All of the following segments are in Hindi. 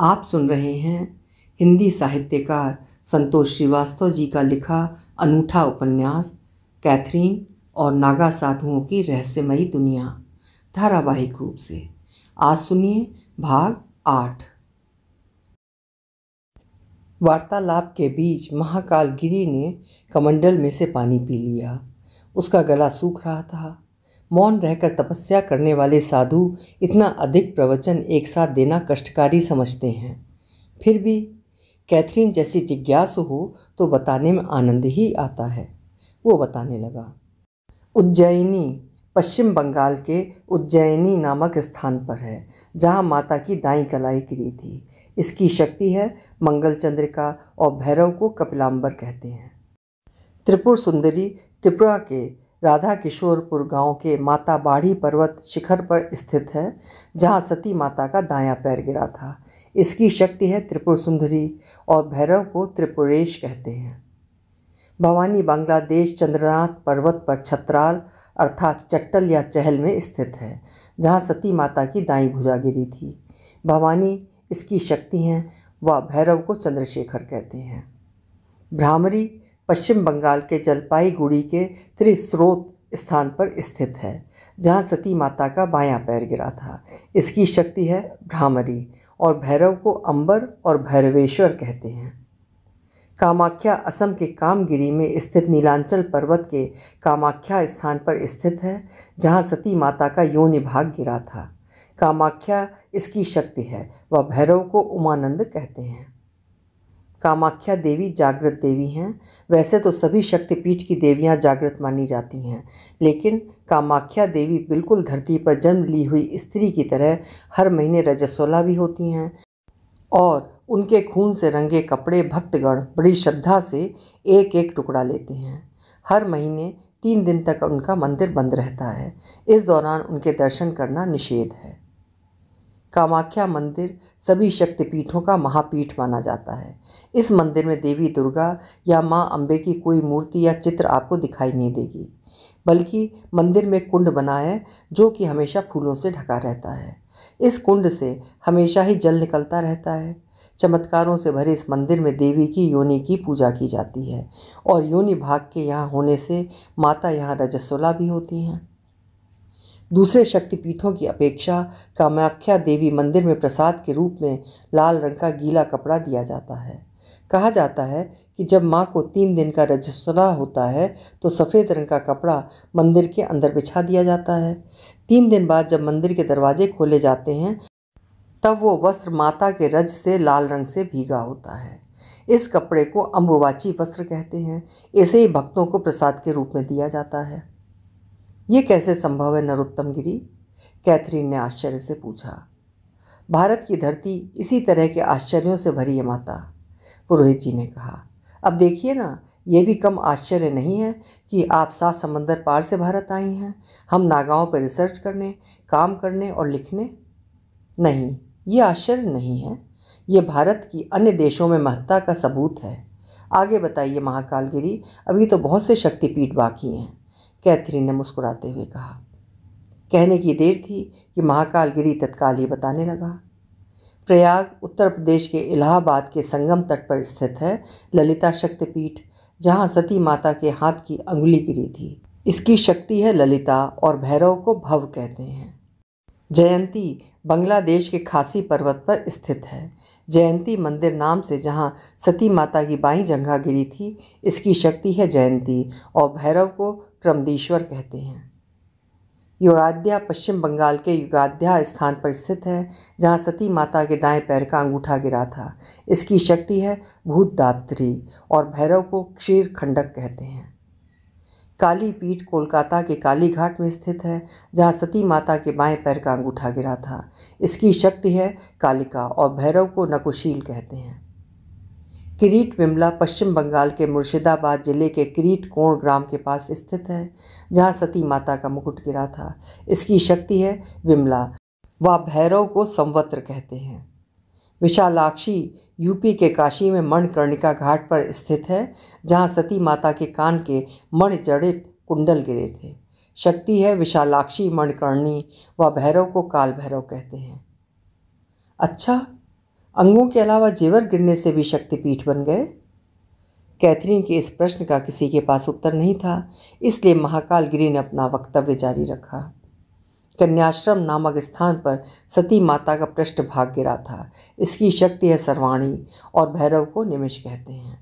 आप सुन रहे हैं हिंदी साहित्यकार संतोष श्रीवास्तव जी का लिखा अनूठा उपन्यास कैथरीन और नागा साधुओं की रहस्यमयी दुनिया धारावाहिक रूप से आज सुनिए भाग आठ वार्तालाप के बीच महाकाल गिरी ने कमंडल में से पानी पी लिया उसका गला सूख रहा था मौन रहकर तपस्या करने वाले साधु इतना अधिक प्रवचन एक साथ देना कष्टकारी समझते हैं फिर भी कैथरीन जैसी जिज्ञास हो तो बताने में आनंद ही आता है वो बताने लगा उज्जैनी पश्चिम बंगाल के उज्जैनी नामक स्थान पर है जहाँ माता की दाई कलाई गिरी थी इसकी शक्ति है मंगल चंद्रिका और भैरव को कपिलाम्बर कहते हैं त्रिपुर सुंदरी त्रिपुरा के राधा किशोरपुर गांव के माता बाढ़ी पर्वत शिखर पर स्थित है जहां सती माता का दायां पैर गिरा था इसकी शक्ति है त्रिपुर सुंदरी और भैरव को त्रिपुरेश कहते हैं भवानी बांग्लादेश चंद्रनाथ पर्वत पर छत्राल अर्थात चट्टल या चहल में स्थित है जहाँ सती माता की दाई भुजा गिरी थी भवानी इसकी शक्ति हैं व भैरव को चंद्रशेखर कहते हैं भ्रामरी पश्चिम बंगाल के जलपाईगुड़ी के त्रिस्रोत स्थान पर स्थित है जहाँ सती माता का बायां पैर गिरा था इसकी शक्ति है भ्रामरी और भैरव को अंबर और भैरवेश्वर कहते हैं कामाख्या असम के कामगिरी में स्थित नीलांचल पर्वत के कामाख्या स्थान पर स्थित है जहाँ सती माता का योनि भाग गिरा था कामाख्या इसकी शक्ति है वह भैरव को उमानंद कहते हैं कामाख्या देवी जागृत देवी हैं वैसे तो सभी शक्तिपीठ की देवियां जागृत मानी जाती हैं लेकिन कामाख्या देवी बिल्कुल धरती पर जन्म ली हुई स्त्री की तरह हर महीने रजस्वला भी होती हैं और उनके खून से रंगे कपड़े भक्तगण बड़ी श्रद्धा से एक एक टुकड़ा लेते हैं हर महीने तीन दिन तक उनका मंदिर बंद रहता है इस दौरान उनके दर्शन करना निषेध है कामाख्या मंदिर सभी शक्तिपीठों का महापीठ माना जाता है इस मंदिर में देवी दुर्गा या माँ अम्बे की कोई मूर्ति या चित्र आपको दिखाई नहीं देगी बल्कि मंदिर में कुंड बना है जो कि हमेशा फूलों से ढका रहता है इस कुंड से हमेशा ही जल निकलता रहता है चमत्कारों से भरे इस मंदिर में देवी की योनि की पूजा की जाती है और योनि भाग के यहाँ होने से माता यहाँ रजस्वला भी होती हैं दूसरे शक्तिपीठों की अपेक्षा कामाख्या देवी मंदिर में प्रसाद के रूप में लाल रंग का गीला कपड़ा दिया जाता है कहा जाता है कि जब माँ को तीन दिन का रजस्वला होता है तो सफ़ेद रंग का कपड़ा मंदिर के अंदर बिछा दिया जाता है तीन दिन बाद जब मंदिर के दरवाजे खोले जाते हैं तब वो वस्त्र माता के रज से लाल रंग से भीगा होता है इस कपड़े को अम्बुवाची वस्त्र कहते हैं इसे ही भक्तों को प्रसाद के रूप में दिया जाता है ये कैसे संभव है नरोत्तम गिरी कैथरीन ने आश्चर्य से पूछा भारत की धरती इसी तरह के आश्चर्यों से भरी है माता पुरोहित जी ने कहा अब देखिए ना ये भी कम आश्चर्य नहीं है कि आप सात समंदर पार से भारत आई हैं हम नागाओं पर रिसर्च करने काम करने और लिखने नहीं ये आश्चर्य नहीं है ये भारत की अन्य देशों में महत्ता का सबूत है आगे बताइए महाकालगिरी अभी तो बहुत से शक्तिपीठ बाकी हैं कैथरीन ने मुस्कुराते हुए कहा कहने की देर थी कि महाकाल गिरी तत्काल ये बताने लगा प्रयाग उत्तर प्रदेश के इलाहाबाद के संगम तट पर स्थित है ललिता शक्तिपीठ जहाँ सती माता के हाथ की अंगुली गिरी थी इसकी शक्ति है ललिता और भैरव को भव कहते हैं जयंती बांग्लादेश के खासी पर्वत पर स्थित है जयंती मंदिर नाम से जहाँ सती माता की बाई जंघा गिरी थी इसकी शक्ति है जयंती और भैरव को क्रमदीश्वर कहते हैं युगाध्या पश्चिम बंगाल के युगाध्या स्थान पर स्थित है जहाँ सती माता के दाएं पैर का अंगूठा गिरा था इसकी शक्ति है भूतदात्री और भैरव को क्षीर खंडक कहते हैं काली पीठ कोलकाता के काली घाट में स्थित है जहाँ सती माता के बाएं पैर का अंगूठा गिरा था इसकी शक्ति है कालिका और भैरव को नकुशील कहते हैं किरीट विमला पश्चिम बंगाल के मुर्शिदाबाद ज़िले के किरीट कोण ग्राम के पास स्थित है जहाँ सती माता का मुकुट गिरा था इसकी शक्ति है विमला व भैरव को संवत्र कहते हैं विशालाक्षी यूपी के काशी में मणकर्णिका घाट पर स्थित है जहाँ सती माता के कान के मण जड़ित कुंडल गिरे थे शक्ति है विशालाक्षी मणकर्णी व भैरव को काल भैरव कहते हैं अच्छा अंगों के अलावा जेवर गिरने से भी शक्तिपीठ बन गए कैथरीन के इस प्रश्न का किसी के पास उत्तर नहीं था इसलिए महाकाल गिरी ने अपना वक्तव्य जारी रखा कन्याश्रम नामक स्थान पर सती माता का पृष्ठभाग गिरा था इसकी शक्ति है सर्वाणी और भैरव को निमिष कहते हैं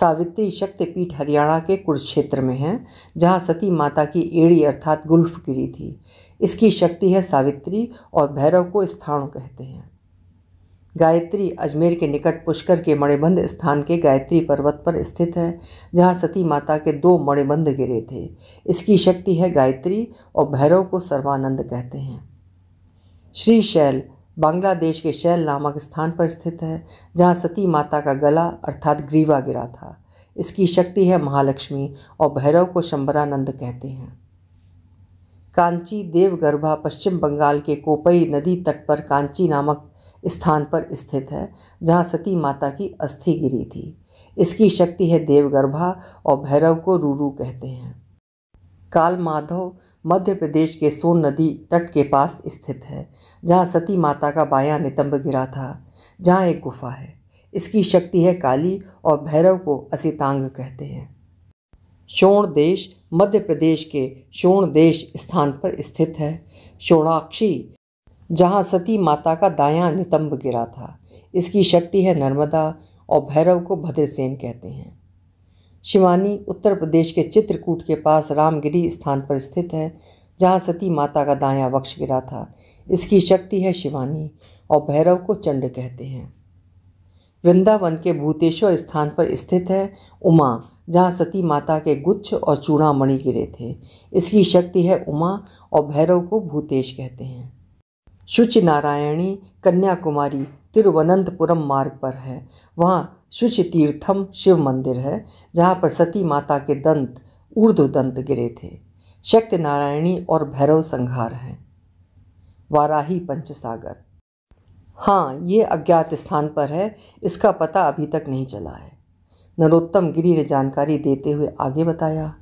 सावित्री शक्तिपीठ हरियाणा के कुरुक्षेत्र में है जहाँ सती माता की एड़ी अर्थात गुल्फ गिरी थी इसकी शक्ति है सावित्री और भैरव को स्थाणु कहते हैं गायत्री अजमेर के निकट पुष्कर के मणिबंध स्थान के गायत्री पर्वत पर स्थित है जहाँ सती माता के दो मणिबंध गिरे थे इसकी शक्ति है गायत्री और भैरव को सर्वानंद कहते हैं श्री शैल बांग्लादेश के शैल नामक स्थान पर स्थित है जहाँ सती माता का गला अर्थात ग्रीवा गिरा था इसकी शक्ति है महालक्ष्मी और भैरव को शंबरानंद कहते हैं कांची देवगर्भा पश्चिम बंगाल के कोपई नदी तट पर कांची नामक स्थान पर स्थित है जहाँ सती माता की अस्थि गिरी थी इसकी शक्ति है देवगर्भा और भैरव को रूरू कहते हैं काल माधव मध्य प्रदेश के सोन नदी तट के पास स्थित है जहाँ सती माता का बाया नितंब गिरा था जहाँ एक गुफा है इसकी शक्ति है काली और भैरव को असितांग कहते हैं शोण देश मध्य प्रदेश के शोण देश स्थान पर स्थित है शोणाक्षी जहाँ सती माता का दायां नितंब गिरा था इसकी शक्ति है नर्मदा और भैरव को भद्रसेन कहते हैं शिवानी उत्तर प्रदेश के चित्रकूट के पास रामगिरी स्थान पर स्थित है जहाँ सती माता का दायां वक्ष गिरा था इसकी शक्ति है शिवानी और भैरव को चंड कहते हैं वृंदावन के भूतेश्वर स्थान पर स्थित है उमा जहाँ सती माता के गुच्छ और चूड़ामणि गिरे थे इसकी शक्ति है उमा और भैरव को भूतेश कहते हैं शुचि नारायणी कन्याकुमारी तिरुवनंतपुरम मार्ग पर है वहाँ शुचि तीर्थम शिव मंदिर है जहाँ पर सती माता के दंत ऊर्ध दंत गिरे थे शक्ति नारायणी और भैरव संहार हैं वाराही पंचसागर हाँ ये अज्ञात स्थान पर है इसका पता अभी तक नहीं चला है नरोत्तम गिरी ने जानकारी देते हुए आगे बताया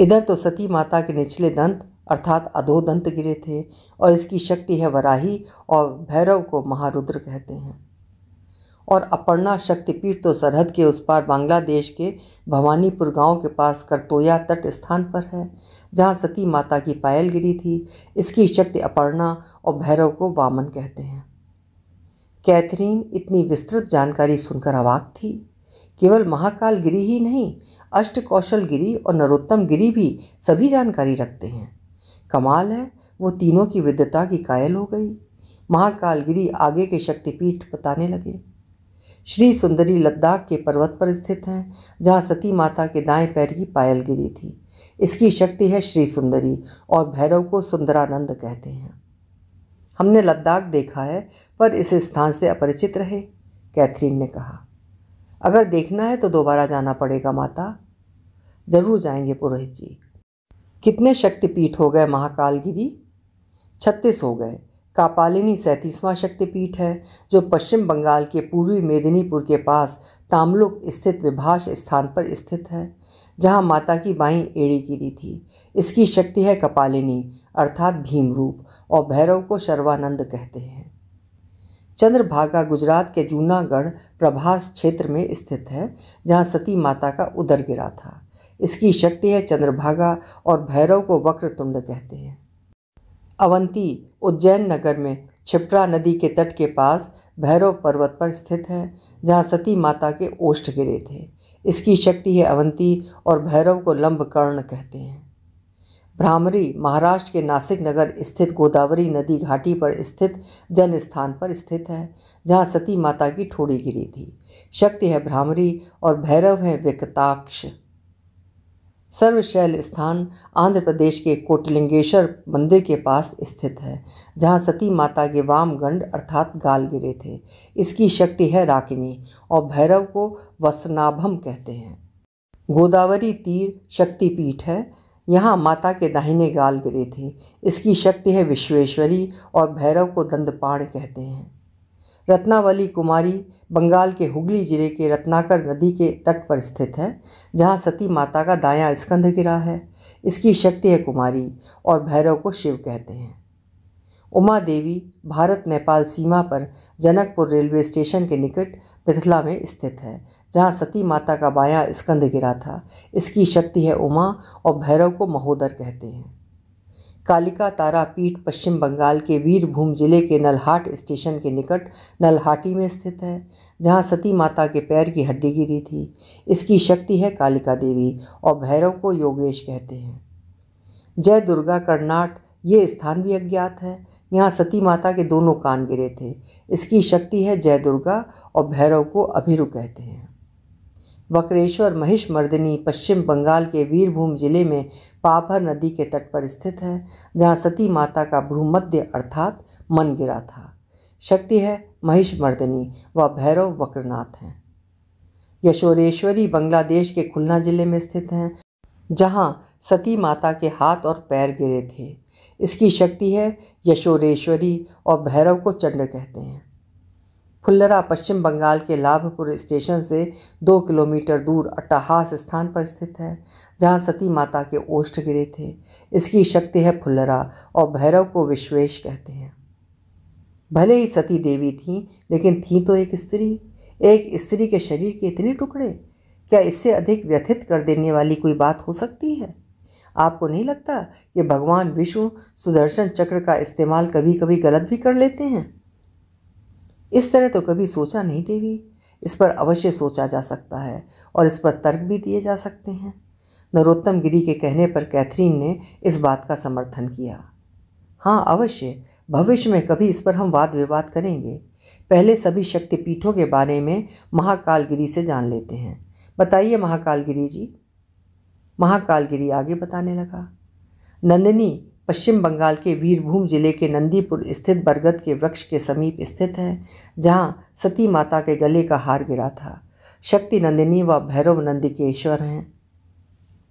इधर तो सती माता के निचले दंत अर्थात अधोदंत गिरे थे और इसकी शक्ति है वराही और भैरव को महारुद्र कहते हैं और अपर्णा शक्तिपीठ तो सरहद के उस पार बांग्लादेश के भवानीपुर गांव के पास करतोया तट स्थान पर है जहां सती माता की पायल गिरी थी इसकी शक्ति अपर्णा और भैरव को वामन कहते हैं कैथरीन इतनी विस्तृत जानकारी सुनकर अवाक थी केवल महाकाल गिरी ही नहीं अष्ट कौशल गिरी और नरोत्तम गिरी भी सभी जानकारी रखते हैं कमाल है वो तीनों की विद्यता की कायल हो गई महाकालगिरी आगे के शक्तिपीठ बताने लगे श्री सुंदरी लद्दाख के पर्वत पर स्थित हैं जहाँ सती माता के दाएं पैर की पायल गिरी थी इसकी शक्ति है श्री सुंदरी और भैरव को सुंदरानंद कहते हैं हमने लद्दाख देखा है पर इस स्थान से अपरिचित रहे कैथरीन ने कहा अगर देखना है तो दोबारा जाना पड़ेगा माता ज़रूर जाएंगे पुरोहित जी कितने शक्तिपीठ हो गए महाकालगिरी छत्तीस हो गए कापालिनी सैंतीसवां शक्तिपीठ है जो पश्चिम बंगाल के पूर्वी मेदिनीपुर के पास तामलुक स्थित विभाष स्थान पर स्थित है जहाँ माता की बाई एड़ी गिरी थी इसकी शक्ति है कपालिनी अर्थात भीमरूप और भैरव को शर्वानंद कहते हैं चंद्रभागा गुजरात के जूनागढ़ प्रभास क्षेत्र में स्थित है जहाँ सती माता का उदर गिरा था इसकी शक्ति है चंद्रभागा और भैरव को वक्र तुंड कहते हैं अवंती उज्जैन नगर में छिप्रा नदी के तट के पास भैरव पर्वत पर स्थित है जहाँ सती माता के ओष्ठ गिरे थे इसकी शक्ति है अवंती और भैरव को लंबकर्ण कहते हैं भ्रामरी महाराष्ट्र के नासिक नगर स्थित गोदावरी नदी घाटी पर स्थित जन स्थान पर स्थित है जहाँ सती माता की ठोड़ी गिरी थी शक्ति है भ्रामरी और भैरव है विकताक्ष सर्वशैल स्थान आंध्र प्रदेश के कोटलिंगेश्वर मंदिर के पास स्थित है जहाँ सती माता के वामगंड अर्थात गाल गिरे थे इसकी शक्ति है राकिनी और भैरव को वसनाभम कहते हैं गोदावरी तीर शक्तिपीठ है यहाँ माता के दाहिने गाल गिरे थे इसकी शक्ति है विश्वेश्वरी और भैरव को दंदपाण कहते हैं रत्नावली कुमारी बंगाल के हुगली जिले के रत्नाकर नदी के तट पर स्थित है जहाँ सती माता का दायां स्कंध गिरा है इसकी शक्ति है कुमारी और भैरव को शिव कहते हैं उमा देवी भारत नेपाल सीमा पर जनकपुर रेलवे स्टेशन के निकट पिथला में स्थित है जहाँ सती माता का बायां स्कंद गिरा था इसकी शक्ति है उमा और भैरव को महोदर कहते हैं कालिका तारा पीठ पश्चिम बंगाल के वीरभूम जिले के नलहाट स्टेशन के निकट नलहाटी में स्थित है जहाँ सती माता के पैर की हड्डी गिरी थी इसकी शक्ति है कालिका देवी और भैरव को योगेश कहते हैं जय दुर्गा कर्नाट ये स्थान भी अज्ञात है यहाँ सती माता के दोनों कान गिरे थे इसकी शक्ति है जय दुर्गा और भैरव को अभिरु कहते हैं वक्रेश्वर महिष मर्दिनी पश्चिम बंगाल के वीरभूम जिले में पाभर नदी के तट पर स्थित है जहाँ सती माता का भ्रूमध्य अर्थात मन गिरा था शक्ति है महिष मर्दिनी व भैरव वक्रनाथ हैं यशोरेश्वरी बांग्लादेश के खुलना जिले में स्थित हैं जहाँ सती माता के हाथ और पैर गिरे थे इसकी शक्ति है यशोरेश्वरी और भैरव को चंड कहते हैं खुल्लरा पश्चिम बंगाल के लाभपुर स्टेशन से दो किलोमीटर दूर अट्टाहास स्थान पर स्थित है जहाँ सती माता के ओष्ठ गिरे थे इसकी शक्ति है फुल्लरा और भैरव को विश्वेश कहते हैं भले ही सती देवी थीं लेकिन थी तो एक स्त्री एक स्त्री के शरीर के इतने टुकड़े क्या इससे अधिक व्यथित कर देने वाली कोई बात हो सकती है आपको नहीं लगता कि भगवान विष्णु सुदर्शन चक्र का इस्तेमाल कभी कभी गलत भी कर लेते हैं इस तरह तो कभी सोचा नहीं देवी इस पर अवश्य सोचा जा सकता है और इस पर तर्क भी दिए जा सकते हैं नरोत्तम गिरी के कहने पर कैथरीन ने इस बात का समर्थन किया हाँ अवश्य भविष्य में कभी इस पर हम वाद विवाद करेंगे पहले सभी शक्तिपीठों के बारे में महाकालगिरी से जान लेते हैं बताइए महाकालगिरी जी महाकालगिरी आगे बताने लगा नंदिनी पश्चिम बंगाल के वीरभूम जिले के नंदीपुर स्थित बरगद के वृक्ष के समीप स्थित है जहाँ सती माता के गले का हार गिरा था शक्ति नंदिनी व भैरव ईश्वर हैं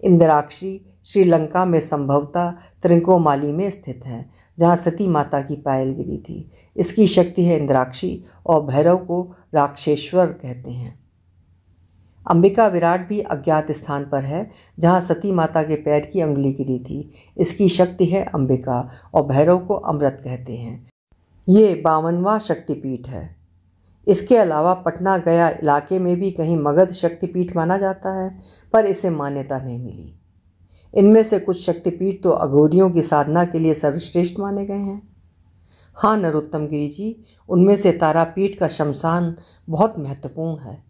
इंद्राक्षी श्रीलंका में संभवतः त्रिंकोमाली में स्थित है जहाँ सती माता की पायल गिरी थी इसकी शक्ति है इंद्राक्षी और भैरव को राक्षेश्वर कहते हैं अंबिका विराट भी अज्ञात स्थान पर है जहाँ सती माता के पैर की अंगुली गिरी थी इसकी शक्ति है अंबिका और भैरव को अमृत कहते हैं ये बावनवा शक्तिपीठ है इसके अलावा पटना गया इलाके में भी कहीं मगध शक्तिपीठ माना जाता है पर इसे मान्यता नहीं मिली इनमें से कुछ शक्तिपीठ तो अघोरियों की साधना के लिए सर्वश्रेष्ठ माने गए हैं हाँ नरोत्तम गिरी जी उनमें से तारापीठ का शमशान बहुत महत्वपूर्ण है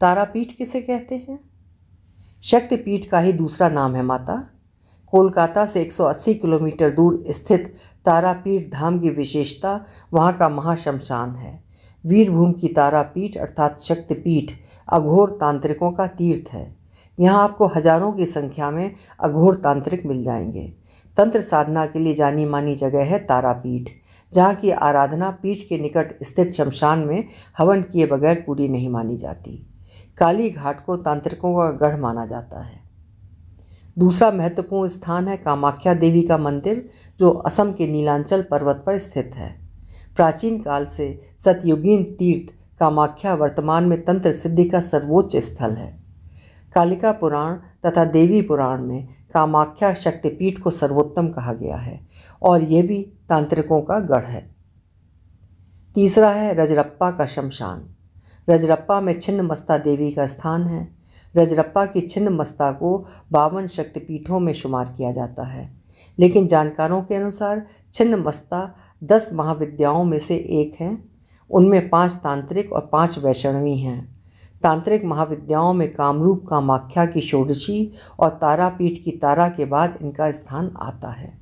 तारापीठ किसे कहते हैं शक्तिपीठ का ही दूसरा नाम है माता कोलकाता से 180 किलोमीटर दूर स्थित तारापीठ धाम की विशेषता वहाँ का महाशमशान है वीरभूम की तारापीठ अर्थात शक्तिपीठ अघोर तांत्रिकों का तीर्थ है यहाँ आपको हजारों की संख्या में अघोर तांत्रिक मिल जाएंगे तंत्र साधना के लिए जानी मानी जगह है तारापीठ जहाँ की आराधना पीठ के निकट स्थित शमशान में हवन किए बगैर पूरी नहीं मानी जाती काली घाट को तांत्रिकों का गढ़ माना जाता है दूसरा महत्वपूर्ण स्थान है कामाख्या देवी का मंदिर जो असम के नीलांचल पर्वत पर स्थित है प्राचीन काल से सतयुगीन तीर्थ कामाख्या वर्तमान में तंत्र सिद्धि का सर्वोच्च स्थल है कालिका पुराण तथा देवी पुराण में कामाख्या शक्तिपीठ को सर्वोत्तम कहा गया है और यह भी तांत्रिकों का गढ़ है तीसरा है रजरप्पा का शमशान रजरप्पा में छिन्नमस्ता देवी का स्थान है रजरप्पा की छिन्न मस्ता को बावन शक्तिपीठों में शुमार किया जाता है लेकिन जानकारों के अनुसार छिन्नमस्ता दस महाविद्याओं में से एक है उनमें पांच तांत्रिक और पांच वैष्णवी हैं तांत्रिक महाविद्याओं में कामरूप कामाख्या की षोडशी और तारापीठ की तारा के बाद इनका स्थान आता है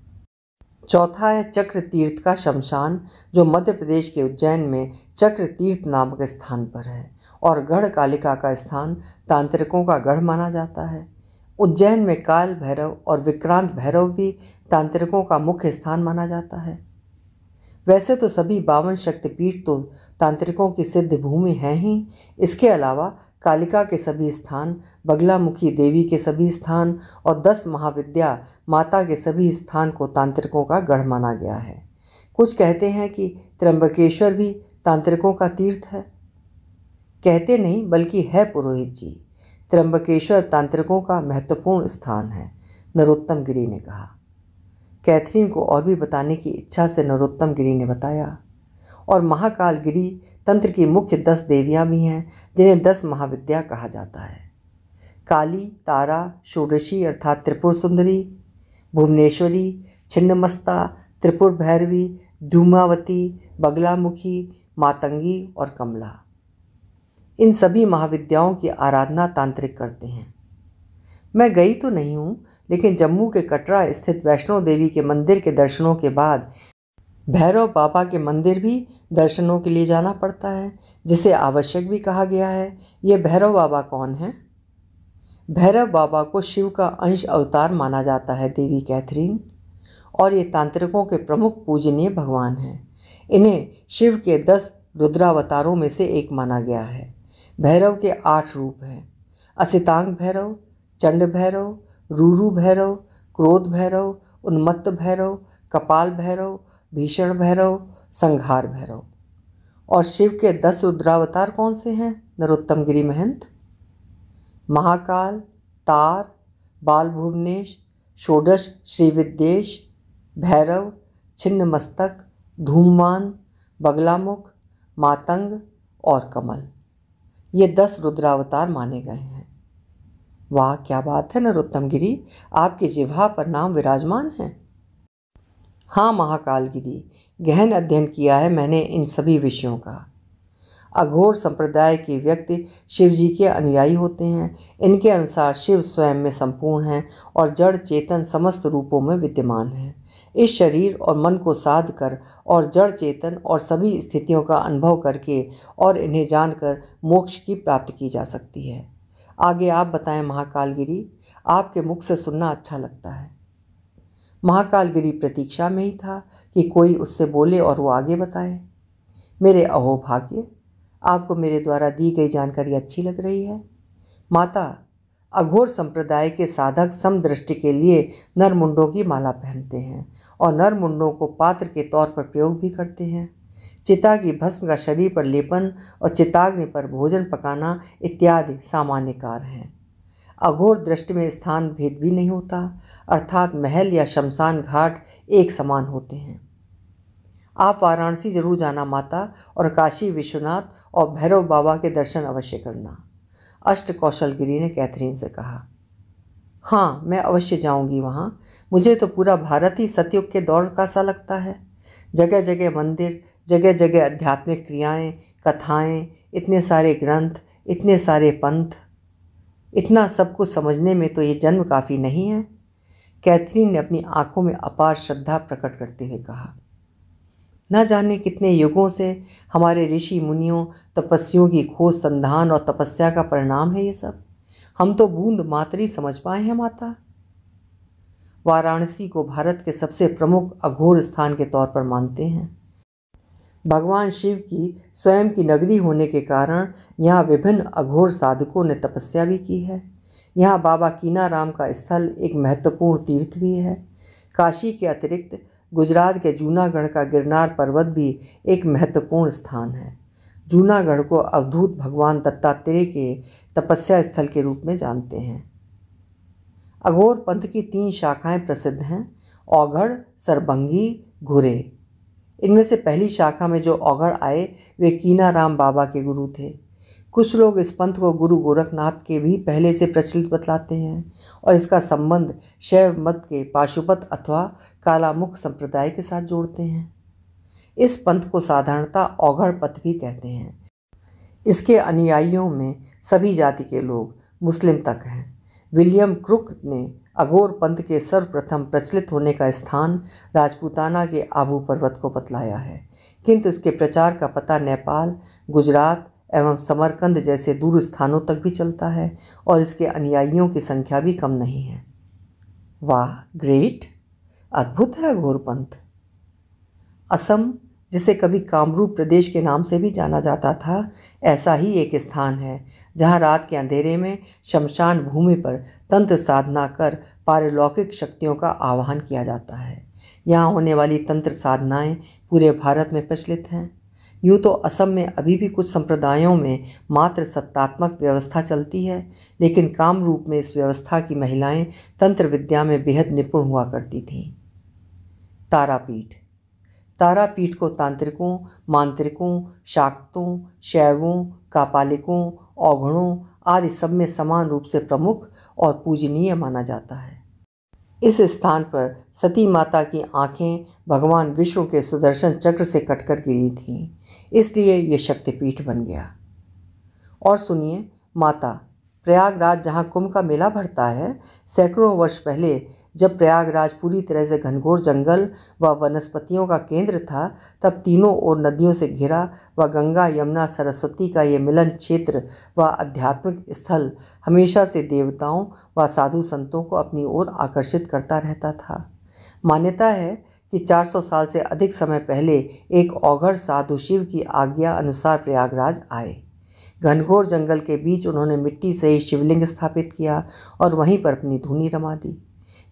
चौथा है चक्र तीर्थ का शमशान जो मध्य प्रदेश के उज्जैन में चक्र तीर्थ नामक स्थान पर है और गढ़ कालिका का स्थान तांत्रिकों का गढ़ माना जाता है उज्जैन में काल भैरव और विक्रांत भैरव भी तांत्रिकों का मुख्य स्थान माना जाता है वैसे तो सभी बावन शक्तिपीठ तो तांत्रिकों की सिद्ध भूमि हैं ही इसके अलावा कालिका के सभी स्थान बगलामुखी देवी के सभी स्थान और दस महाविद्या माता के सभी स्थान को तांत्रिकों का गढ़ माना गया है कुछ कहते हैं कि त्र्यंबकेश्वर भी तांत्रिकों का तीर्थ है कहते नहीं बल्कि है पुरोहित जी त्र्यंबकेश्वर तांत्रिकों का महत्वपूर्ण स्थान है नरोत्तम गिरी ने कहा कैथरीन को और भी बताने की इच्छा से नरोत्तम गिरी ने बताया और महाकाल गिरी तंत्र की मुख्य दस देवियाँ भी हैं जिन्हें दस महाविद्या कहा जाता है काली तारा षोडशी अर्थात त्रिपुर सुंदरी भुवनेश्वरी छिन्नमस्ता त्रिपुर भैरवी धूमावती बगलामुखी मातंगी और कमला इन सभी महाविद्याओं की आराधना तांत्रिक करते हैं मैं गई तो नहीं हूँ लेकिन जम्मू के कटरा स्थित वैष्णो देवी के मंदिर के दर्शनों के बाद भैरव बाबा के मंदिर भी दर्शनों के लिए जाना पड़ता है जिसे आवश्यक भी कहा गया है ये भैरव बाबा कौन है भैरव बाबा को शिव का अंश अवतार माना जाता है देवी कैथरीन और ये तांत्रिकों के प्रमुख पूजनीय भगवान हैं इन्हें शिव के दस रुद्रावतारों में से एक माना गया है भैरव के आठ रूप हैं असितांग भैरव चंड भैरव रूरू भैरव क्रोध भैरव उन्मत्त भैरव कपाल भैरव भीषण भैरव संघार भैरव और शिव के दस रुद्रावतार कौन से हैं नरोत्तम गिरी महंत महाकाल तार बाल भुवनेश षोडश श्री विद्येश भैरव छिन्न मस्तक धूमवान बगलामुख मातंग और कमल ये दस रुद्रावतार माने गए हैं वाह क्या बात है नरोत्तम गिरी आपके जिवा पर नाम विराजमान है हाँ महाकाल गिरी गहन अध्ययन किया है मैंने इन सभी विषयों का अघोर संप्रदाय के व्यक्ति शिव जी के अनुयायी होते हैं इनके अनुसार शिव स्वयं में संपूर्ण हैं और जड़ चेतन समस्त रूपों में विद्यमान हैं इस शरीर और मन को साध कर और जड़ चेतन और सभी स्थितियों का अनुभव करके और इन्हें जानकर मोक्ष की प्राप्ति की जा सकती है आगे आप बताएं महाकालगिरी आपके मुख से सुनना अच्छा लगता है महाकालगिरी प्रतीक्षा में ही था कि कोई उससे बोले और वो आगे बताए मेरे अहोभाग्य आपको मेरे द्वारा दी गई जानकारी अच्छी लग रही है माता अघोर संप्रदाय के साधक समदृष्टि के लिए नरमुंडों की माला पहनते हैं और नरमुंडों को पात्र के तौर पर प्रयोग भी करते हैं चिताग्नि भस्म का शरीर पर लेपन और चिताग्नि पर भोजन पकाना इत्यादि सामान्य कार्य हैं अघोर दृष्टि में स्थान भेद भी नहीं होता अर्थात महल या शमशान घाट एक समान होते हैं आप वाराणसी जरूर जाना माता और काशी विश्वनाथ और भैरव बाबा के दर्शन अवश्य करना अष्ट कौशलगिरी ने कैथरीन से कहा हाँ मैं अवश्य जाऊंगी वहाँ मुझे तो पूरा भारत ही सतयुग के दौर का सा लगता है जगह जगह मंदिर जगह जगह आध्यात्मिक क्रियाएं कथाएं इतने सारे ग्रंथ इतने सारे पंथ इतना सब कुछ समझने में तो ये जन्म काफ़ी नहीं है कैथरीन ने अपनी आंखों में अपार श्रद्धा प्रकट करते हुए कहा न जाने कितने युगों से हमारे ऋषि मुनियों तपस्वियों की खोज संधान और तपस्या का परिणाम है ये सब हम तो बूंद मात्र ही समझ पाए हैं माता वाराणसी को भारत के सबसे प्रमुख अघोर स्थान के तौर पर मानते हैं भगवान शिव की स्वयं की नगरी होने के कारण यहाँ विभिन्न अघोर साधकों ने तपस्या भी की है यहाँ बाबा कीनाराम का स्थल एक महत्वपूर्ण तीर्थ भी है काशी के अतिरिक्त गुजरात के जूनागढ़ का गिरनार पर्वत भी एक महत्वपूर्ण स्थान है जूनागढ़ को अवधूत भगवान दत्तात्रेय के तपस्या स्थल के रूप में जानते हैं अघोर पंथ की तीन शाखाएं प्रसिद्ध हैं औघड़ सरबंगी घुरे इनमें से पहली शाखा में जो औगड़ आए वे कीनाराम बाबा के गुरु थे कुछ लोग इस पंथ को गुरु गोरखनाथ के भी पहले से प्रचलित बतलाते हैं और इसका संबंध शैव मत के पाशुपत अथवा कालामुख संप्रदाय के साथ जोड़ते हैं इस पंथ को साधारणता औघड़ पथ भी कहते हैं इसके अनुयायियों में सभी जाति के लोग मुस्लिम तक हैं विलियम क्रुक ने अघोर पंथ के सर्वप्रथम प्रचलित होने का स्थान राजपूताना के आबू पर्वत को बतलाया है किंतु इसके प्रचार का पता नेपाल गुजरात एवं समरकंद जैसे दूर स्थानों तक भी चलता है और इसके अनुयायियों की संख्या भी कम नहीं है वाह ग्रेट अद्भुत है अघोर पंथ असम जिसे कभी कामरूप प्रदेश के नाम से भी जाना जाता था ऐसा ही एक स्थान है जहाँ रात के अंधेरे में शमशान भूमि पर तंत्र साधना कर पारलौकिक शक्तियों का आह्वान किया जाता है यहाँ होने वाली तंत्र साधनाएं पूरे भारत में प्रचलित हैं यूँ तो असम में अभी भी कुछ संप्रदायों में मात्र सत्तात्मक व्यवस्था चलती है लेकिन काम रूप में इस व्यवस्था की महिलाएं तंत्र विद्या में बेहद निपुण हुआ करती थीं तारापीठ तारापीठ को तांत्रिकों मांत्रिकों शाक्तों शैवों कापालिकों औघणों आदि सब में समान रूप से प्रमुख और पूजनीय माना जाता है इस स्थान पर सती माता की आंखें भगवान विष्णु के सुदर्शन चक्र से कटकर गिरी थीं इसलिए ये शक्तिपीठ बन गया और सुनिए माता प्रयागराज जहाँ कुंभ का मेला भरता है सैकड़ों वर्ष पहले जब प्रयागराज पूरी तरह से घनघोर जंगल व वनस्पतियों का केंद्र था तब तीनों ओर नदियों से घिरा व गंगा यमुना सरस्वती का ये मिलन क्षेत्र व आध्यात्मिक स्थल हमेशा से देवताओं व साधु संतों को अपनी ओर आकर्षित करता रहता था मान्यता है कि 400 साल से अधिक समय पहले एक औघर साधु शिव की आज्ञा अनुसार प्रयागराज आए घनघोर जंगल के बीच उन्होंने मिट्टी से शिवलिंग स्थापित किया और वहीं पर अपनी धुनी रमा दी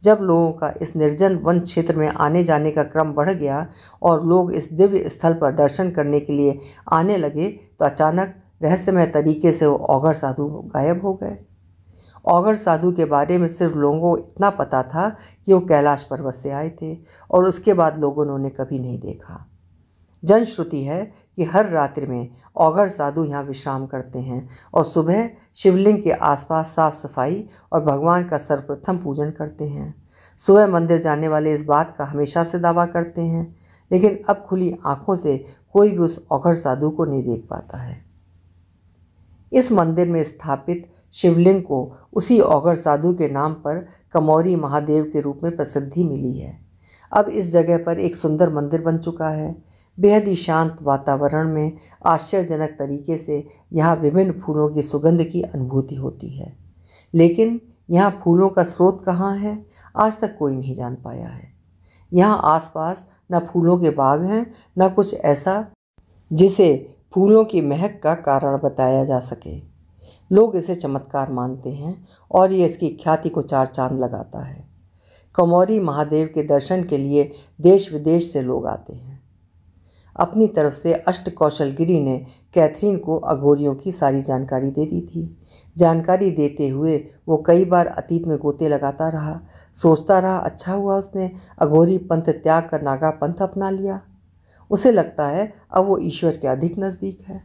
जब लोगों का इस निर्जन वन क्षेत्र में आने जाने का क्रम बढ़ गया और लोग इस दिव्य स्थल पर दर्शन करने के लिए आने लगे तो अचानक रहस्यमय तरीके से वो औगर साधु गायब हो गए ओगर साधु के बारे में सिर्फ लोगों को इतना पता था कि वो कैलाश पर्वत से आए थे और उसके बाद लोगों ने उन्हें कभी नहीं देखा जनश्रुति है कि हर रात्रि में औघर साधु यहाँ विश्राम करते हैं और सुबह शिवलिंग के आसपास साफ सफाई और भगवान का सर्वप्रथम पूजन करते हैं सुबह मंदिर जाने वाले इस बात का हमेशा से दावा करते हैं लेकिन अब खुली आँखों से कोई भी उस औघर साधु को नहीं देख पाता है इस मंदिर में स्थापित शिवलिंग को उसी औघर साधु के नाम पर कमौरी महादेव के रूप में प्रसिद्धि मिली है अब इस जगह पर एक सुंदर मंदिर बन चुका है बेहद ही शांत वातावरण में आश्चर्यजनक तरीके से यहाँ विभिन्न फूलों की सुगंध की अनुभूति होती है लेकिन यहाँ फूलों का स्रोत कहाँ है आज तक कोई नहीं जान पाया है यहाँ आसपास न फूलों के बाग हैं न कुछ ऐसा जिसे फूलों की महक का कारण बताया जा सके लोग इसे चमत्कार मानते हैं और ये इसकी ख्याति को चार चांद लगाता है कमौरी महादेव के दर्शन के लिए देश विदेश से लोग आते हैं अपनी तरफ से अष्ट कौशल गिरी ने कैथरीन को अघोरियों की सारी जानकारी दे दी थी जानकारी देते हुए वो कई बार अतीत में गोते लगाता रहा सोचता रहा अच्छा हुआ उसने अघोरी पंथ त्याग कर नागा पंथ अपना लिया उसे लगता है अब वो ईश्वर के अधिक नज़दीक है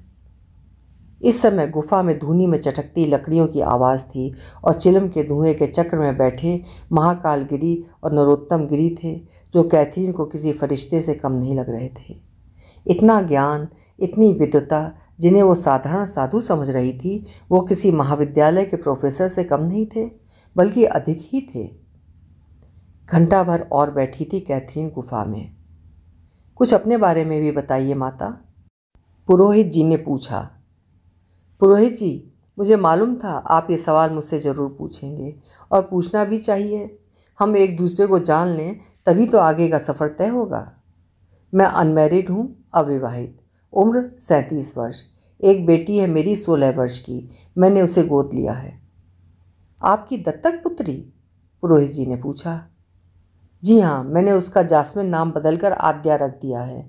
इस समय गुफा में धुनी में चटकती लकड़ियों की आवाज़ थी और चिलम के धुएं के चक्र में बैठे महाकालगिरी और नरोत्तम गिरी थे जो कैथरीन को किसी फरिश्ते से कम नहीं लग रहे थे इतना ज्ञान इतनी विद्वता जिन्हें वो साधारण साधु समझ रही थी वो किसी महाविद्यालय के प्रोफेसर से कम नहीं थे बल्कि अधिक ही थे घंटा भर और बैठी थी कैथरीन गुफा में कुछ अपने बारे में भी बताइए माता पुरोहित जी ने पूछा पुरोहित जी मुझे मालूम था आप ये सवाल मुझसे ज़रूर पूछेंगे और पूछना भी चाहिए हम एक दूसरे को जान लें तभी तो आगे का सफ़र तय होगा मैं अनमेरिड हूँ अविवाहित उम्र सैंतीस वर्ष एक बेटी है मेरी सोलह वर्ष की मैंने उसे गोद लिया है आपकी दत्तक पुत्री पुरोहित जी ने पूछा जी हाँ मैंने उसका जासमिन नाम बदलकर आद्या रख दिया है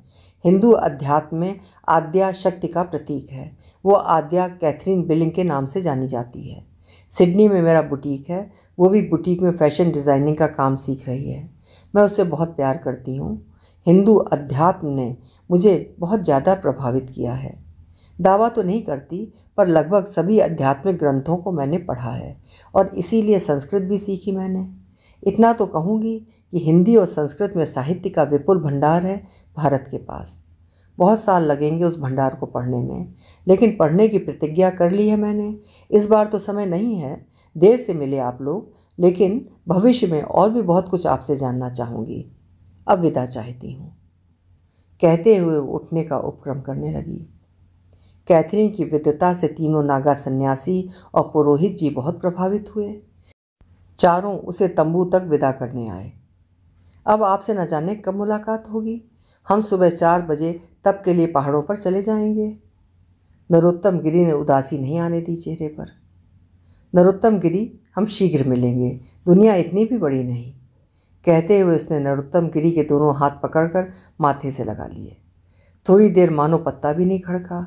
हिंदू अध्यात्म में आद्या शक्ति का प्रतीक है वो आद्या कैथरीन बिलिंग के नाम से जानी जाती है सिडनी में मेरा बुटीक है वो भी बुटीक में फैशन डिज़ाइनिंग का काम सीख रही है मैं उसे बहुत प्यार करती हूँ हिंदू अध्यात्म ने मुझे बहुत ज़्यादा प्रभावित किया है दावा तो नहीं करती पर लगभग सभी आध्यात्मिक ग्रंथों को मैंने पढ़ा है और इसीलिए संस्कृत भी सीखी मैंने इतना तो कहूँगी कि हिंदी और संस्कृत में साहित्य का विपुल भंडार है भारत के पास बहुत साल लगेंगे उस भंडार को पढ़ने में लेकिन पढ़ने की प्रतिज्ञा कर ली है मैंने इस बार तो समय नहीं है देर से मिले आप लोग लेकिन भविष्य में और भी बहुत कुछ आपसे जानना चाहूँगी अब विदा चाहती हूँ कहते हुए उठने का उपक्रम करने लगी कैथरीन की विद्युता से तीनों नागा सन्यासी और पुरोहित जी बहुत प्रभावित हुए चारों उसे तंबू तक विदा करने आए अब आपसे न जाने कब मुलाकात होगी हम सुबह चार बजे तब के लिए पहाड़ों पर चले जाएंगे नरोत्तम गिरी ने उदासी नहीं आने दी चेहरे पर नरोत्तम गिरी हम शीघ्र मिलेंगे दुनिया इतनी भी बड़ी नहीं कहते हुए उसने नरोत्तम गिरी के दोनों हाथ पकड़कर माथे से लगा लिए थोड़ी देर मानो पत्ता भी नहीं खड़का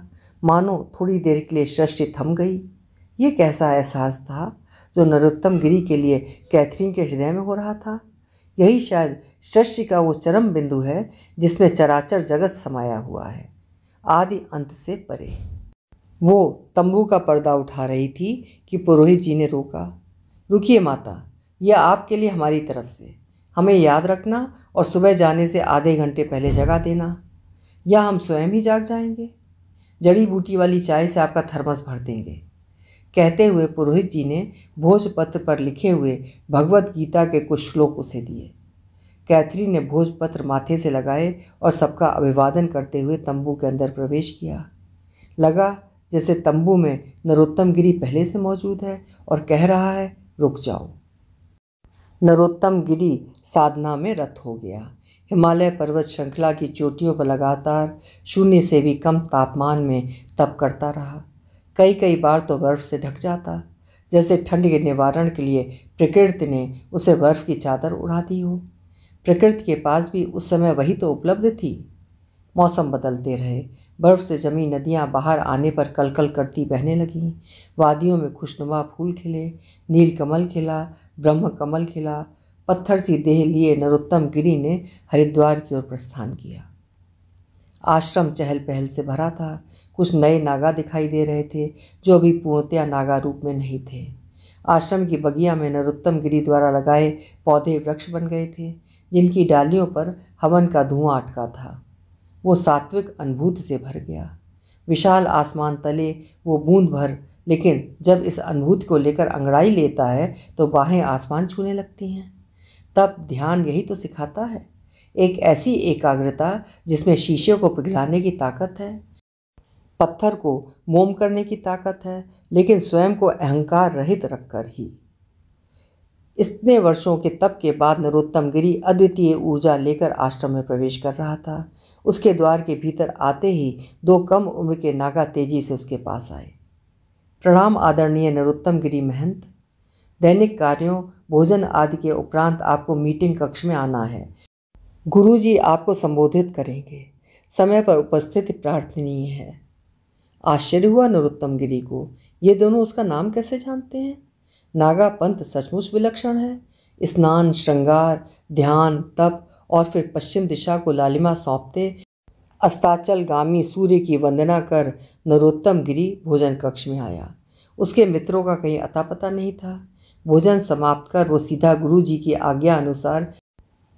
मानो थोड़ी देर के लिए सृष्टि थम गई ये कैसा एहसास था जो नरोत्तम गिरी के लिए कैथरीन के हृदय में हो रहा था यही शायद सृष्टि का वो चरम बिंदु है जिसमें चराचर जगत समाया हुआ है आदि अंत से परे वो तंबू का पर्दा उठा रही थी कि पुरोहित जी ने रोका रुकिए माता यह आपके लिए हमारी तरफ से हमें याद रखना और सुबह जाने से आधे घंटे पहले जगा देना या हम स्वयं ही जाग जाएंगे जड़ी बूटी वाली चाय से आपका थर्मस भर देंगे कहते हुए पुरोहित जी ने भोजपत्र पर लिखे हुए भगवत गीता के कुछ श्लोक उसे दिए कैथरी ने भोजपत्र माथे से लगाए और सबका अभिवादन करते हुए तंबू के अंदर प्रवेश किया लगा जैसे तंबू में नरोत्तम गिरी पहले से मौजूद है और कह रहा है रुक जाओ नरोत्तम गिरी साधना में रत हो गया हिमालय पर्वत श्रृंखला की चोटियों पर लगातार शून्य से भी कम तापमान में तप करता रहा कई कई बार तो बर्फ़ से ढक जाता जैसे ठंड के निवारण के लिए प्रकृति ने उसे बर्फ़ की चादर उड़ा दी हो प्रकृति के पास भी उस समय वही तो उपलब्ध थी मौसम बदलते रहे बर्फ़ से जमी नदियाँ बाहर आने पर कलकल करती बहने लगीं वादियों में खुशनुमा फूल खिले नीलकमल खिला ब्रह्म कमल खिला पत्थर सी देह लिए नरोत्तम गिरी ने हरिद्वार की ओर प्रस्थान किया आश्रम चहल पहल से भरा था कुछ नए नागा दिखाई दे रहे थे जो अभी पूर्णतया नागा रूप में नहीं थे आश्रम की बगिया में नरोत्तम गिरी द्वारा लगाए पौधे वृक्ष बन गए थे जिनकी डालियों पर हवन का धुआं अटका था वो सात्विक अनुभूत से भर गया विशाल आसमान तले वो बूंद भर लेकिन जब इस अनुभूत को लेकर अंगड़ाई लेता है तो बाहें आसमान छूने लगती हैं तब ध्यान यही तो सिखाता है एक ऐसी एकाग्रता जिसमें शीशे को पिघलाने की ताकत है पत्थर को मोम करने की ताकत है लेकिन स्वयं को अहंकार रहित रखकर ही इतने वर्षों के तप के बाद नरोत्तम गिरी अद्वितीय ऊर्जा लेकर आश्रम में प्रवेश कर रहा था उसके द्वार के भीतर आते ही दो कम उम्र के नागा तेजी से उसके पास आए प्रणाम आदरणीय नरोत्तम गिरी महंत दैनिक कार्यों भोजन आदि के उपरांत आपको मीटिंग कक्ष में आना है गुरुजी आपको संबोधित करेंगे समय पर उपस्थिति प्रार्थनीय है आश्चर्य हुआ नरोत्तम गिरी को ये दोनों उसका नाम कैसे जानते हैं नागा पंथ सचमुच विलक्षण है स्नान श्रृंगार ध्यान तप और फिर पश्चिम दिशा को लालिमा सौंपते अस्ताचल गामी सूर्य की वंदना कर नरोत्तम गिरी भोजन कक्ष में आया उसके मित्रों का कहीं अता पता नहीं था भोजन समाप्त कर वो सीधा गुरु जी की आज्ञा अनुसार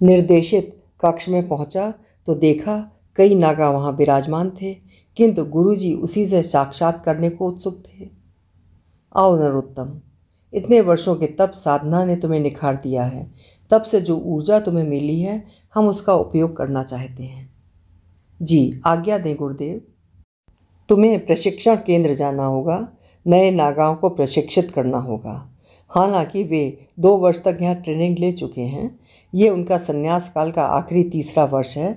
निर्देशित कक्ष में पहुंचा तो देखा कई नागा वहाँ विराजमान थे किंतु गुरु जी उसी से साक्षात करने को उत्सुक थे आओ नरोत्तम इतने वर्षों के तप साधना ने तुम्हें निखार दिया है तब से जो ऊर्जा तुम्हें मिली है हम उसका उपयोग करना चाहते हैं जी आज्ञा दें गुरुदेव तुम्हें प्रशिक्षण केंद्र जाना होगा नए नागाओं को प्रशिक्षित करना होगा हालांकि वे दो वर्ष तक यहाँ ट्रेनिंग ले चुके हैं ये उनका संन्यास काल का आखिरी तीसरा वर्ष है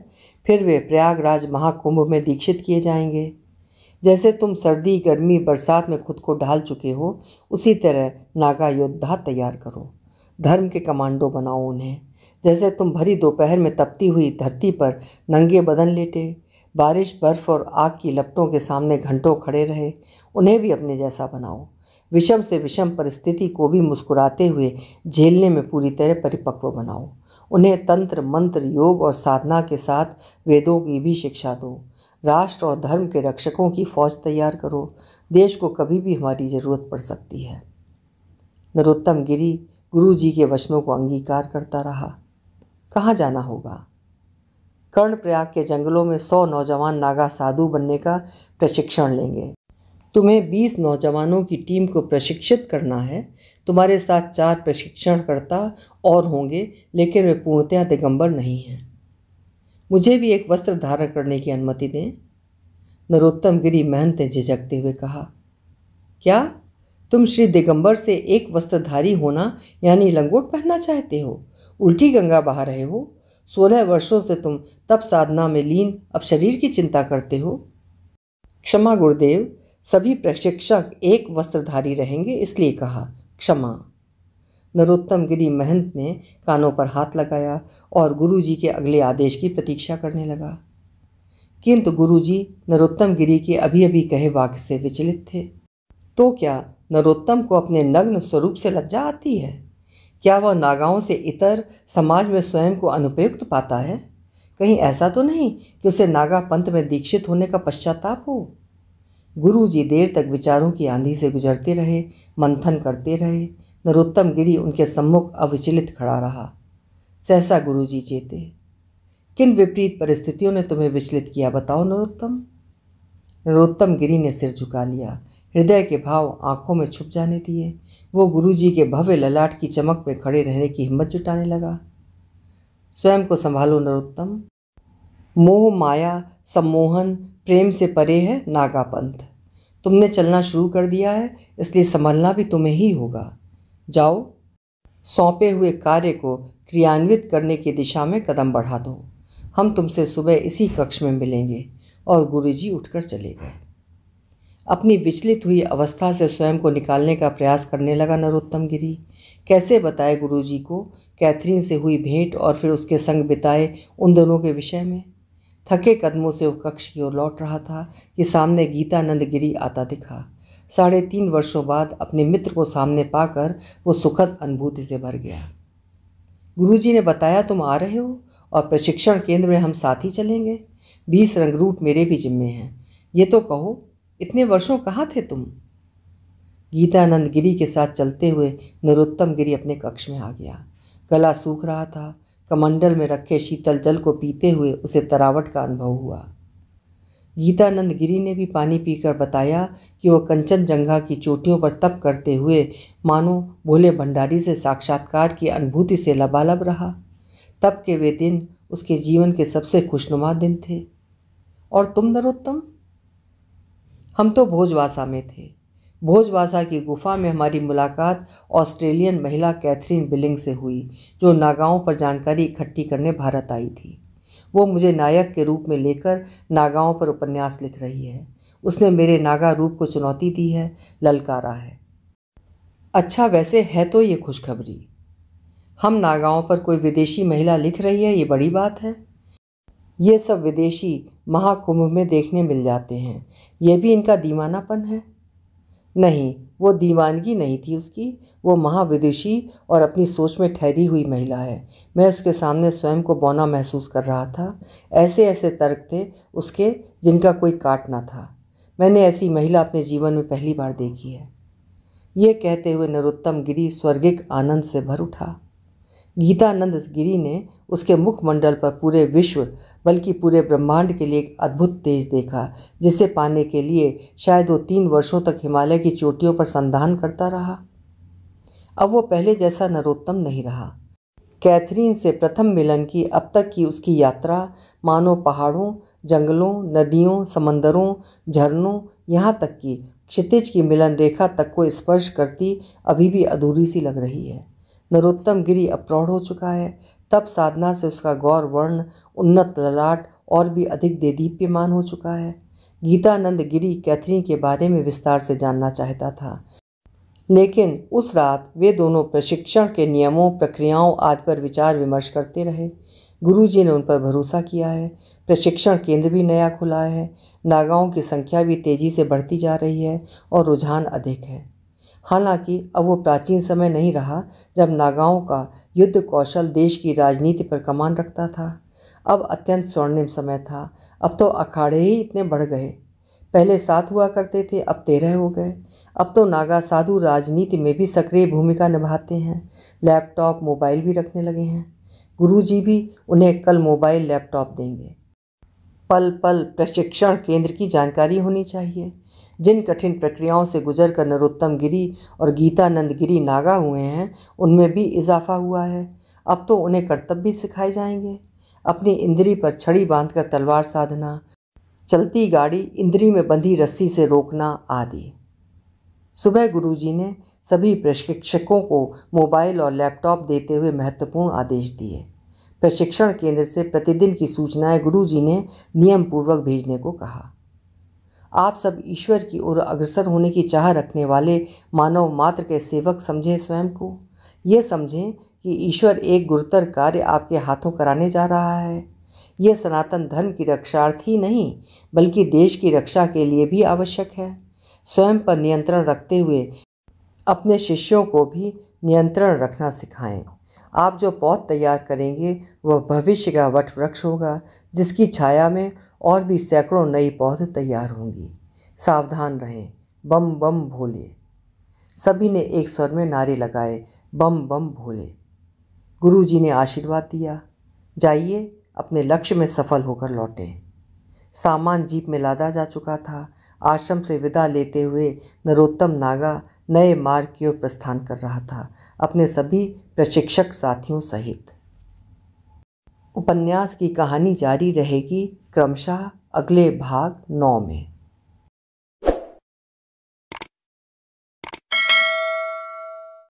फिर वे प्रयागराज महाकुंभ में दीक्षित किए जाएंगे जैसे तुम सर्दी गर्मी बरसात में खुद को ढाल चुके हो उसी तरह नागा योद्धा तैयार करो धर्म के कमांडो बनाओ उन्हें जैसे तुम भरी दोपहर में तपती हुई धरती पर नंगे बदन लेटे बारिश बर्फ़ और आग की लपटों के सामने घंटों खड़े रहे उन्हें भी अपने जैसा बनाओ विषम से विषम परिस्थिति को भी मुस्कुराते हुए झेलने में पूरी तरह परिपक्व बनाओ उन्हें तंत्र मंत्र योग और साधना के साथ वेदों की भी शिक्षा दो राष्ट्र और धर्म के रक्षकों की फौज तैयार करो देश को कभी भी हमारी ज़रूरत पड़ सकती है नरोत्तम गिरी गुरु जी के वचनों को अंगीकार करता रहा कहाँ जाना होगा कर्णप्रयाग के जंगलों में सौ नौजवान नागा साधु बनने का प्रशिक्षण लेंगे तुम्हें बीस नौजवानों की टीम को प्रशिक्षित करना है तुम्हारे साथ चार प्रशिक्षणकर्ता और होंगे लेकिन वे पूर्णतया दिगंबर नहीं हैं मुझे भी एक वस्त्र धारण करने की अनुमति दें नरोत्तम गिरी महंत झिझकते हुए कहा क्या तुम श्री दिगंबर से एक वस्त्रधारी होना यानी लंगोट पहनना चाहते हो उल्टी गंगा बहा रहे हो सोलह वर्षों से तुम तप साधना में लीन अब शरीर की चिंता करते हो क्षमा गुरुदेव सभी प्रशिक्षक एक वस्त्रधारी रहेंगे इसलिए कहा क्षमा नरोत्तम गिरी महंत ने कानों पर हाथ लगाया और गुरुजी के अगले आदेश की प्रतीक्षा करने लगा किंतु गुरुजी नरोत्तम गिरी के अभी अभी कहे वाक्य से विचलित थे तो क्या नरोत्तम को अपने नग्न स्वरूप से लज्जा आती है क्या वह नागाओं से इतर समाज में स्वयं को अनुपयुक्त पाता है कहीं ऐसा तो नहीं कि उसे नागा पंथ में दीक्षित होने का पश्चाताप हो गुरुजी देर तक विचारों की आंधी से गुजरते रहे मंथन करते रहे नरोत्तम गिरी उनके सम्मुख अविचलित खड़ा रहा सहसा गुरुजी चेते किन विपरीत परिस्थितियों ने तुम्हें विचलित किया बताओ नरोत्तम नरोत्तम गिरी ने सिर झुका लिया हृदय के भाव आंखों में छुप जाने दिए वो गुरुजी के भव्य ललाट की चमक में खड़े रहने की हिम्मत जुटाने लगा स्वयं को संभालो नरोत्तम मोह माया सम्मोहन प्रेम से परे है नागापंथ तुमने चलना शुरू कर दिया है इसलिए संभलना भी तुम्हें ही होगा जाओ सौंपे हुए कार्य को क्रियान्वित करने की दिशा में कदम बढ़ा दो हम तुमसे सुबह इसी कक्ष में मिलेंगे और गुरुजी उठकर चले गए अपनी विचलित हुई अवस्था से स्वयं को निकालने का प्रयास करने लगा नरोत्तम गिरी कैसे बताए गुरुजी को कैथरीन से हुई भेंट और फिर उसके संग बिताए उन दोनों के विषय में थके कदमों से वो कक्ष की ओर लौट रहा था कि सामने गीतानंद गिरी आता दिखा साढ़े तीन वर्षों बाद अपने मित्र को सामने पाकर वो सुखद अनुभूति से भर गया गुरुजी ने बताया तुम आ रहे हो और प्रशिक्षण केंद्र में हम साथ ही चलेंगे बीस रंगरूट मेरे भी जिम्मे हैं ये तो कहो इतने वर्षों कहाँ थे तुम गीतानंद गिरी के साथ चलते हुए नरोत्तम गिरी अपने कक्ष में आ गया गला सूख रहा था कमंडल में रखे शीतल जल को पीते हुए उसे तरावट का अनुभव हुआ गीतानंद गिरी ने भी पानी पीकर बताया कि वह जंगा की चोटियों पर तप करते हुए मानो भोले भंडारी से साक्षात्कार की अनुभूति से लबालब रहा तब के वे दिन उसके जीवन के सबसे खुशनुमा दिन थे और तुम नरोत्तम हम तो भोजवासा में थे भोजवासा की गुफा में हमारी मुलाकात ऑस्ट्रेलियन महिला कैथरीन बिलिंग से हुई जो नागाओं पर जानकारी इकट्ठी करने भारत आई थी वो मुझे नायक के रूप में लेकर नागाओं पर उपन्यास लिख रही है उसने मेरे नागा रूप को चुनौती दी है ललकारा है अच्छा वैसे है तो ये खुशखबरी हम नागाओं पर कोई विदेशी महिला लिख रही है ये बड़ी बात है ये सब विदेशी महाकुंभ में देखने मिल जाते हैं यह भी इनका दीवानापन है नहीं वो दीवानगी नहीं थी उसकी वो महाविदुषी और अपनी सोच में ठहरी हुई महिला है मैं उसके सामने स्वयं को बौना महसूस कर रहा था ऐसे ऐसे तर्क थे उसके जिनका कोई काट ना था मैंने ऐसी महिला अपने जीवन में पहली बार देखी है ये कहते हुए नरोत्तम गिरी स्वर्गिक आनंद से भर उठा गीतानंद गिरी ने उसके मुखमंडल पर पूरे विश्व बल्कि पूरे ब्रह्मांड के लिए एक अद्भुत तेज देखा जिसे पाने के लिए शायद वो तीन वर्षों तक हिमालय की चोटियों पर संधान करता रहा अब वो पहले जैसा नरोत्तम नहीं रहा कैथरीन से प्रथम मिलन की अब तक की उसकी यात्रा मानो पहाड़ों जंगलों नदियों समंदरों झरनों यहाँ तक कि क्षितिज की मिलन रेखा तक को स्पर्श करती अभी भी अधूरी सी लग रही है नरोत्तम गिरी अप्रौढ़ हो चुका है तब साधना से उसका गौर वर्ण उन्नत ललाट और भी अधिक देदीप्यमान हो चुका है गीतानंद गिरी कैथरी के बारे में विस्तार से जानना चाहता था लेकिन उस रात वे दोनों प्रशिक्षण के नियमों प्रक्रियाओं आदि पर विचार विमर्श करते रहे गुरु जी ने उन पर भरोसा किया है प्रशिक्षण केंद्र भी नया खुला है नागाओं की संख्या भी तेज़ी से बढ़ती जा रही है और रुझान अधिक है हालांकि अब वो प्राचीन समय नहीं रहा जब नागाओं का युद्ध कौशल देश की राजनीति पर कमान रखता था अब अत्यंत स्वर्णिम समय था अब तो अखाड़े ही इतने बढ़ गए पहले सात हुआ करते थे अब तेरह हो गए अब तो नागा साधु राजनीति में भी सक्रिय भूमिका निभाते हैं लैपटॉप मोबाइल भी रखने लगे हैं गुरुजी भी उन्हें कल मोबाइल लैपटॉप देंगे पल पल प्रशिक्षण केंद्र की जानकारी होनी चाहिए जिन कठिन प्रक्रियाओं से गुजर कर नरोत्तम गिरी और गीतानंद गिरी नागा हुए हैं उनमें भी इजाफा हुआ है अब तो उन्हें कर्तव्य सिखाए जाएंगे अपनी इंद्री पर छड़ी बांधकर तलवार साधना चलती गाड़ी इंद्री में बंधी रस्सी से रोकना आदि सुबह गुरुजी ने सभी प्रशिक्षकों को मोबाइल और लैपटॉप देते हुए महत्वपूर्ण आदेश दिए प्रशिक्षण केंद्र से प्रतिदिन की सूचनाएं गुरुजी ने नियम पूर्वक भेजने को कहा आप सब ईश्वर की ओर अग्रसर होने की चाह रखने वाले मानव मात्र के सेवक समझें स्वयं को यह समझें कि ईश्वर एक गुरुतर कार्य आपके हाथों कराने जा रहा है यह सनातन धर्म की रक्षार्थी नहीं बल्कि देश की रक्षा के लिए भी आवश्यक है स्वयं पर नियंत्रण रखते हुए अपने शिष्यों को भी नियंत्रण रखना सिखाएं आप जो पौध तैयार करेंगे वह भविष्य का वट वृक्ष होगा जिसकी छाया में और भी सैकड़ों नई पौध तैयार होंगी सावधान रहें बम बम भोले सभी ने एक स्वर में नारे लगाए बम बम भोले गुरु जी ने आशीर्वाद दिया जाइए अपने लक्ष्य में सफल होकर लौटें सामान जीप में लादा जा चुका था आश्रम से विदा लेते हुए नरोत्तम नागा नए मार्ग की ओर प्रस्थान कर रहा था अपने सभी प्रशिक्षक साथियों सहित उपन्यास की कहानी जारी रहेगी क्रमशः अगले भाग नौ में